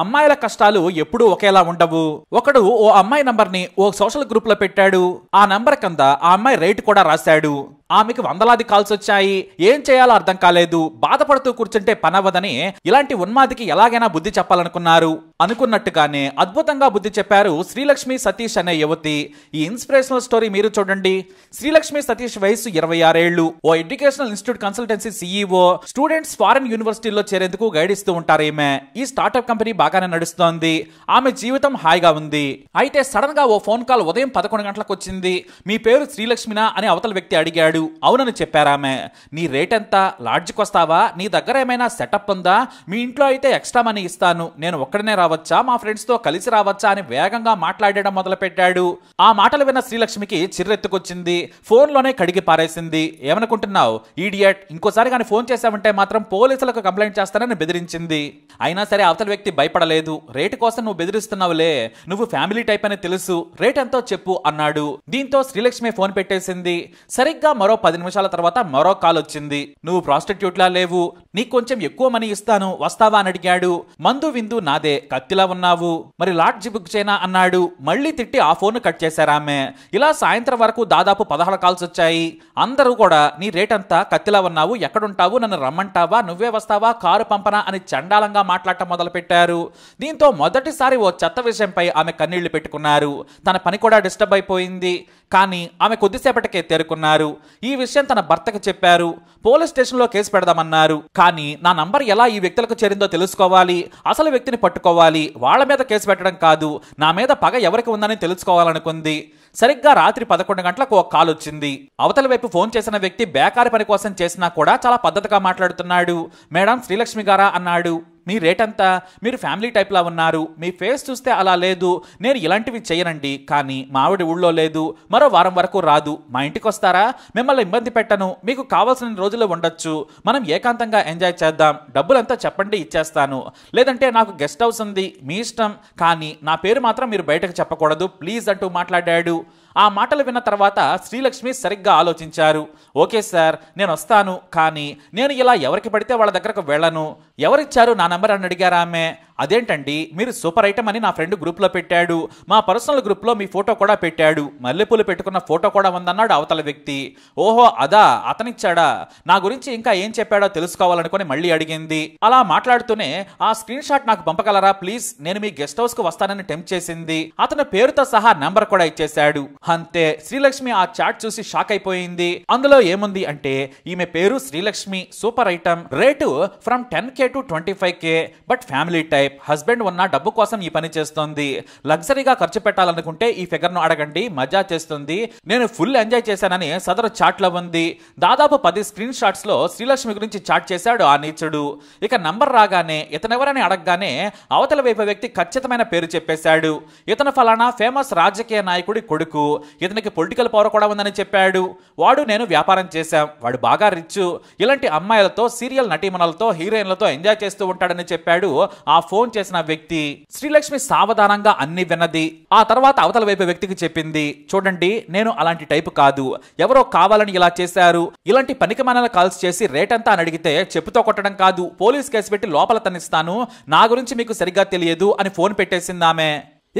అమ్మాయిల కష్టాలు ఎప్పుడూ ఒకేలా ఉండవు ఒకడు ఓ అమ్మాయి నంబర్ని ఓ సోషల్ గ్రూప్లో పెట్టాడు ఆ నంబర్ కింద ఆ అమ్మాయి రేటు కూడా రాశాడు ఆమెకు వందలాది కాల్స్ వచ్చాయి ఏం చేయాలో అర్థం కాలేదు బాధపడుతూ కూర్చుంటే పనవ్వదని ఇలాంటి ఉన్మాదికి ఎలాగైనా బుద్ధి చెప్పాలనుకున్నారు అనుకున్నట్టుగానే అద్భుతంగా బుద్ధి చెప్పారు శ్రీలక్ష్మి సతీష్ అనే యువతి ఈ ఇన్స్పిరేషనల్ స్టోరీ మీరు చూడండి శ్రీలక్ష్మి సతీష్ వయసు ఇరవై ఆరేళ్లు ఓ educational institute consultancy CEO students foreign యూనివర్సిటీలో చేరేందుకు గైడ్ ఇస్తూ ఉంటారు ఈమె ఈ స్టార్టప్ కంపెనీ బాగానే నడుస్తోంది ఆమె జీవితం హాయిగా ఉంది అయితే సడన్ గా ఓ ఫోన్ కాల్ ఉదయం పదకొండు గంటలకు వచ్చింది మీ పేరు శ్రీలక్ష్మినా అని అవతల వ్యక్తి అడిగాడు అవునని చెప్పారామె నీ రేట్ ఎంత లాడ్జ్కి వస్తావా నీ దగ్గర ఏమైనా సెటప్ ఉందా మీ ఇంట్లో అయితే ఎక్స్ట్రా మనీ ఇస్తాను నేను ఒక్కడనే రావచ్చా మా ఫ్రెండ్స్తో కలిసి రావచ్చా అని వేగంగా మాట్లాడడం మొదలుపెట్టాడు ఆ మాటలు విన్న శ్రీలక్ష్మికి చిర్రెత్తుకొచ్చింది ఫోన్లోనే కడిగి పారేసింది ఏమనుకుంటున్నావు ఈడియట్ ఇంకోసారి కానీ ఫోన్ చేశామంటే మాత్రం పోలీసులకు కంప్లైంట్ చేస్తానని బెదిరించింది అయినా సరే అవతల వ్యక్తి భయపడలేదు రేటు కోసం నువ్వు బెదిరిస్తున్నావులే నువ్వు ఫ్యామిలీ టైప్ అని తెలుసు రేట్ ఎంతో చెప్పు అన్నాడు దీంతో శ్రీలక్ష్మి ఫోన్ పెట్టేసింది సరిగ్గా మరో మరో పది నిమిషాల తర్వాత మరో కాల్ వచ్చింది నువ్వు ప్రాస్టిట్యూట్లా లేవు నీకు కొంచెం ఎక్కువ మనీ ఇస్తాను వస్తావా అని అడిగాడు మందు విందు నాదే కత్తిలా ఉన్నావు మరి లాడ్జి బుక్ చేయనా అన్నాడు మళ్ళీ తిట్టి ఆ ఫోన్ కట్ చేశారు ఆమె ఇలా సాయంత్రం వరకు దాదాపు పదహారు కాల్స్ వచ్చాయి అందరూ కూడా నీ రేట్ అంతా కత్తిలా ఉన్నావు ఎక్కడుంటావు నన్ను రమ్మంటావా నువ్వే వస్తావా కారు పంపనా అని చండాలంగా మాట్లాడటం మొదలుపెట్టారు దీంతో మొదటిసారి ఓ చెత్త విషయంపై ఆమె కన్నీళ్లు పెట్టుకున్నారు తన పని కూడా డిస్టర్బ్ అయిపోయింది కానీ ఆమె కొద్దిసేపటికే తేరుకున్నారు ఈ విషయం తన భర్తకు చెప్పారు పోలీస్ స్టేషన్లో కేసు పెడదామన్నారు కానీ నా నంబర్ ఎలా ఈ వ్యక్తులకు చేరిందో తెలుసుకోవాలి అసలు వ్యక్తిని పట్టుకోవాలి వాళ్ళ మీద కేసు పెట్టడం కాదు నా మీద పగ ఎవరికి ఉందని తెలుసుకోవాలనుకుంది సరిగ్గా రాత్రి పదకొండు గంటలకు ఒక కాల్ వచ్చింది అవతల వైపు ఫోన్ చేసిన వ్యక్తి బేకారి పని కోసం చేసినా కూడా చాలా పద్ధతిగా మాట్లాడుతున్నాడు మేడం శ్రీలక్ష్మి గారా అన్నాడు మీ రేట్ అంతా మీరు ఫ్యామిలీ టైప్లా ఉన్నారు మీ ఫేస్ చూస్తే అలా లేదు నేను ఇలాంటివి చేయనండి కానీ మావిడి ఊళ్ళో లేదు మరో వారం వరకు రాదు మా ఇంటికి వస్తారా మిమ్మల్ని ఇబ్బంది పెట్టను మీకు కావాల్సిన రోజులు ఉండొచ్చు మనం ఏకాంతంగా ఎంజాయ్ చేద్దాం డబ్బులంతా చెప్పండి ఇచ్చేస్తాను లేదంటే నాకు గెస్ట్ హౌస్ ఉంది మీ ఇష్టం కానీ నా పేరు మాత్రం మీరు బయటకు చెప్పకూడదు ప్లీజ్ అంటూ మాట్లాడాడు ఆ మాటలు విన్న తర్వాత శ్రీలక్ష్మి సరిగ్గా ఆలోచించారు ఓకే సార్ నేను వస్తాను కానీ నేను ఇలా ఎవరికి పడితే వాళ్ళ దగ్గరకు వెళ్ళను ఎవరిచ్చారు నా నెంబర్ అని అడిగారా ఆమె అదేంటండి మీరు సూపర్ ఐటమ్ అని నా ఫ్రెండ్ గ్రూప్లో పెట్టాడు మా పర్సనల్ గ్రూప్లో మీ ఫోటో కూడా పెట్టాడు మల్లెపూలు పెట్టుకున్న ఫోటో కూడా ఉందన్నాడు అవతల వ్యక్తి ఓహో అదా అతనిచ్చాడా నా గురించి ఇంకా ఏం చెప్పాడో తెలుసుకోవాలనుకుని మళ్ళీ అడిగింది అలా మాట్లాడుతూనే ఆ స్క్రీన్ షాట్ నాకు పంపగలరా ప్లీజ్ నేను మీ గెస్ట్ కు వస్తానని టెంప్ చేసింది అతని పేరుతో సహా నెంబర్ కూడా ఇచ్చేశాడు అంతే శ్రీలక్ష్మి ఆ చాట్ చూసి షాక్ అయిపోయింది అందులో ఏముంది అంటే ఈమె పేరు Srilakshmi super item rate from ten K to twenty five K but family type husband ఉన్న డబ్బు కోసం ఈ పని చేస్తోంది లగ్జరీగా ఖర్చు పెట్టాలనుకుంటే ఈ ఫిగర్ ను అడగండి మజా చేస్తుంది నేను ఫుల్ ఎంజాయ్ చేశానని సదరు చాట్లో ఉంది దాదాపు పది స్క్రీన్ లో శ్రీలక్ష్మి గురించి చాట్ చేశాడు ఆ నీచుడు ఇక నంబర్ రాగానే ఇతనెవరని అడగగానే అవతల వైపు వ్యక్తి ఖచ్చితమైన పేరు చెప్పేశాడు ఇతను ఫలానా ఫేమస్ రాజకీయ నాయకుడి కొడుకు ఇతనికి పొలిటికల్ పవర్ కూడా ఉందని చెప్పాడు వాడు నేను వ్యాపారం చేశాం వాడు బాగా రిచ్ ఇలాంటి అమ్మాయిలతో సీరియల్ నటీమణులతో హీరోయిన్లతో ఎంజాయ్ చేస్తూ ఉంటాడని చెప్పాడు ఆ ఫోన్ చేసిన వ్యక్తి శ్రీలక్ష్మి సావధానంగా అన్ని విన్నది ఆ తర్వాత అవతల వైపు వ్యక్తికి చెప్పింది చూడండి నేను అలాంటి టైపు కాదు ఎవరో కావాలని ఇలా చేశారు ఇలాంటి పనికి కాల్స్ చేసి రేట్ అంతా అని అడిగితే చెప్పుతో కొట్టడం కాదు పోలీస్ కేసు పెట్టి లోపల తనిస్తాను నా గురించి మీకు సరిగ్గా తెలియదు అని ఫోన్ పెట్టేసిందామే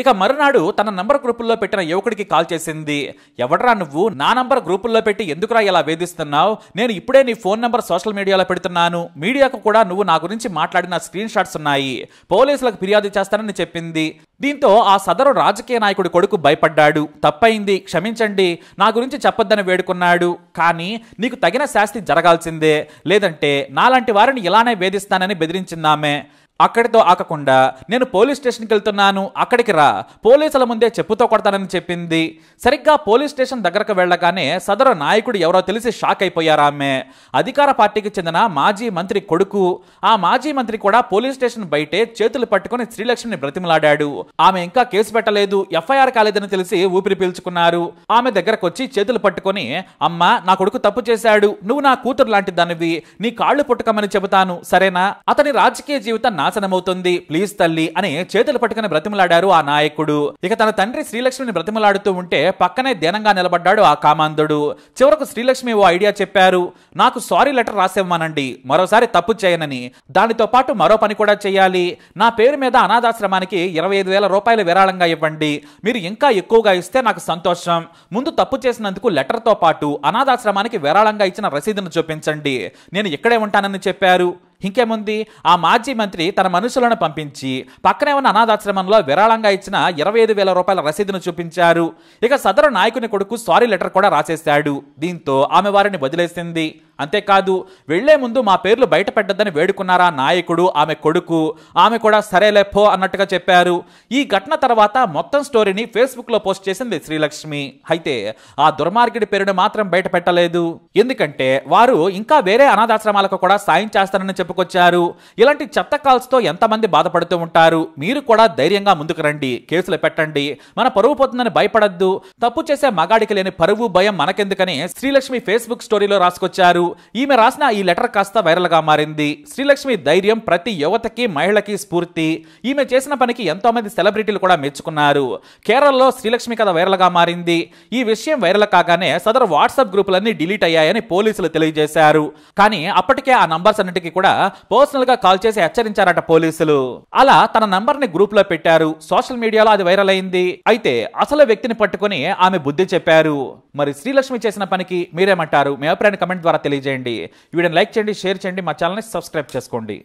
ఇక మరునాడు తన నంబర్ గ్రూపుల్లో పెట్టిన యువకుడికి కాల్ చేసింది ఎవడరా నువ్వు నా నంబర్ గ్రూపుల్లో పెట్టి ఎందుకురా ఇలా వేధిస్తున్నావు నేను ఇప్పుడే నీ ఫోన్ నంబర్ సోషల్ మీడియాలో పెడుతున్నాను మీడియాకు కూడా నువ్వు నా గురించి మాట్లాడిన స్క్రీన్ షాట్స్ ఉన్నాయి పోలీసులకు ఫిర్యాదు చేస్తానని చెప్పింది దీంతో ఆ సదరు రాజకీయ నాయకుడి కొడుకు భయపడ్డాడు తప్పయింది క్షమించండి నా గురించి చెప్పొద్దని వేడుకున్నాడు కానీ నీకు తగిన శాస్తి జరగాల్సిందే లేదంటే నాలాంటి వారిని ఇలానే వేధిస్తానని బెదిరించిందామే అక్కడితో ఆకకుండా నేను పోలీస్ స్టేషన్కి వెళ్తున్నాను అక్కడికి రా పోలీసుల ముందే చెప్పుతో కొడతానని చెప్పింది సరిగ్గా పోలీస్ స్టేషన్ దగ్గరకు వెళ్ళగానే సదరు నాయకుడు ఎవరో తెలిసి షాక్ అయిపోయారు ఆమె అధికార పార్టీకి చెందిన మాజీ మంత్రి కొడుకు ఆ మాజీ మంత్రి కూడా పోలీస్ స్టేషన్ బయటే చేతులు పట్టుకుని శ్రీలక్ష్మిని బ్రతిమలాడాడు ఆమె ఇంకా కేసు పెట్టలేదు ఎఫ్ఐఆర్ కాలేదని తెలిసి ఊపిరి పీల్చుకున్నారు ఆమె దగ్గరకు వచ్చి చేతులు పట్టుకుని అమ్మ నా కొడుకు తప్పు చేశాడు నువ్వు నా కూతురు లాంటి దానివి నీ కాళ్ళు పుట్టకమని చెబుతాను సరేనా అతని రాజకీయ జీవితం నాశనమవుతుంది ప్లీజ్ తల్లి అని చేతులు పట్టుకుని బ్రతిమలాడారు ఆ నాయకుడు ఇక తన తండ్రి శ్రీలక్ష్మిని బ్రతిమలాడుతూ ఉంటే పక్కనే దేనంగా నిలబడ్డాడు ఆ కామాంధుడు చివరకు శ్రీలక్ష్మి ఓ ఐడియా చెప్పారు నాకు సారీ లెటర్ రాసివ్వమనండి మరోసారి తప్పు చేయనని దానితో పాటు మరో పని కూడా చేయాలి నా పేరు మీద అనాథాశ్రమానికి ఇరవై ఐదు వేల రూపాయలు విరాళంగా ఇవ్వండి మీరు ఇంకా ఎక్కువగా ఇస్తే నాకు సంతోషం ముందు తప్పు చేసినందుకు లెటర్తో పాటు అనాథాశ్రమానికి విరాళంగా ఇచ్చిన రసీదును చూపించండి నేను ఇక్కడే ఉంటానని చెప్పారు ఇంకేముంది ఆ మాజీ మంత్రి తన మనుషులను పంపించి పక్కనే ఉన్న అనాథాశ్రమంలో విరాళంగా ఇచ్చిన ఇరవై ఐదు వేల రూపాయల రసీదును చూపించారు ఇక సదరు నాయకుని కొడుకు సారీ లెటర్ కూడా రాసేశాడు దీంతో ఆమె వారిని వదిలేసింది అంతేకాదు వెళ్లే ముందు మా పేర్లు బయటపెట్టద్దని వేడుకున్నారా నాయకుడు ఆమె కొడుకు ఆమె కూడా సరేలే పో అన్నట్టుగా చెప్పారు ఈ ఘటన తర్వాత మొత్తం స్టోరీని ఫేస్బుక్లో పోస్ట్ చేసింది శ్రీలక్ష్మి అయితే ఆ దుర్మార్గుడి పేరును మాత్రం బయటపెట్టలేదు ఎందుకంటే వారు ఇంకా వేరే అనాథాశ్రమాలకు కూడా సాయం చేస్తానని చెప్పుకొచ్చారు ఇలాంటి చెత్త కాల్స్తో ఎంతమంది బాధపడుతూ ఉంటారు మీరు కూడా ధైర్యంగా ముందుకు రండి కేసులు పెట్టండి మన పరువు పోతుందని భయపడద్దు తప్పు చేసే మగాడికి లేని పరువు భయం మనకెందుకని శ్రీలక్ష్మి ఫేస్బుక్ స్టోరీలో రాసుకొచ్చారు ఈమె రాసిన ఈ లెటర్ కాస్త వైరల్గా మారింది శ్రీలక్ష్మి ధైర్యం ప్రతి యువతకి మహిళకి స్ఫూర్తి ఈమె చేసిన పనికి ఎంతో మంది సెలబ్రిటీలు కూడా మెచ్చుకున్నారు కేరళలో శ్రీలక్ష్మి కథ వైరల్గా మారింది ఈ విషయం వైరల్ కాగానే సదరు వాట్సాప్ గ్రూపులన్నీ డిలీట్ అయ్యాయని పోలీసులు తెలియజేశారు కానీ అప్పటికే ఆ నంబర్స్ అన్నిటికీ కూడా పర్సనల్ గా కాల్ చేసి హెచ్చరించారట పోలీసులు అలా తన నంబర్ ని గ్రూప్ లో పెట్టారు సోషల్ మీడియాలో అది వైరల్ అయింది అయితే అసలు వ్యక్తిని పట్టుకుని ఆమె బుద్ధి చెప్పారు మరి శ్రీలక్ష్మి చేసిన పనికి మీరేమంటారు మీ అభిప్రాయాన్ని కమెంట్ ద్వారా తెలియజేయండి తెలియజేయండి ఈ వీడియోని లైక్ చేయండి షేర్ చేయండి మా ఛానల్ని సబ్స్క్రైబ్ చేసుకోండి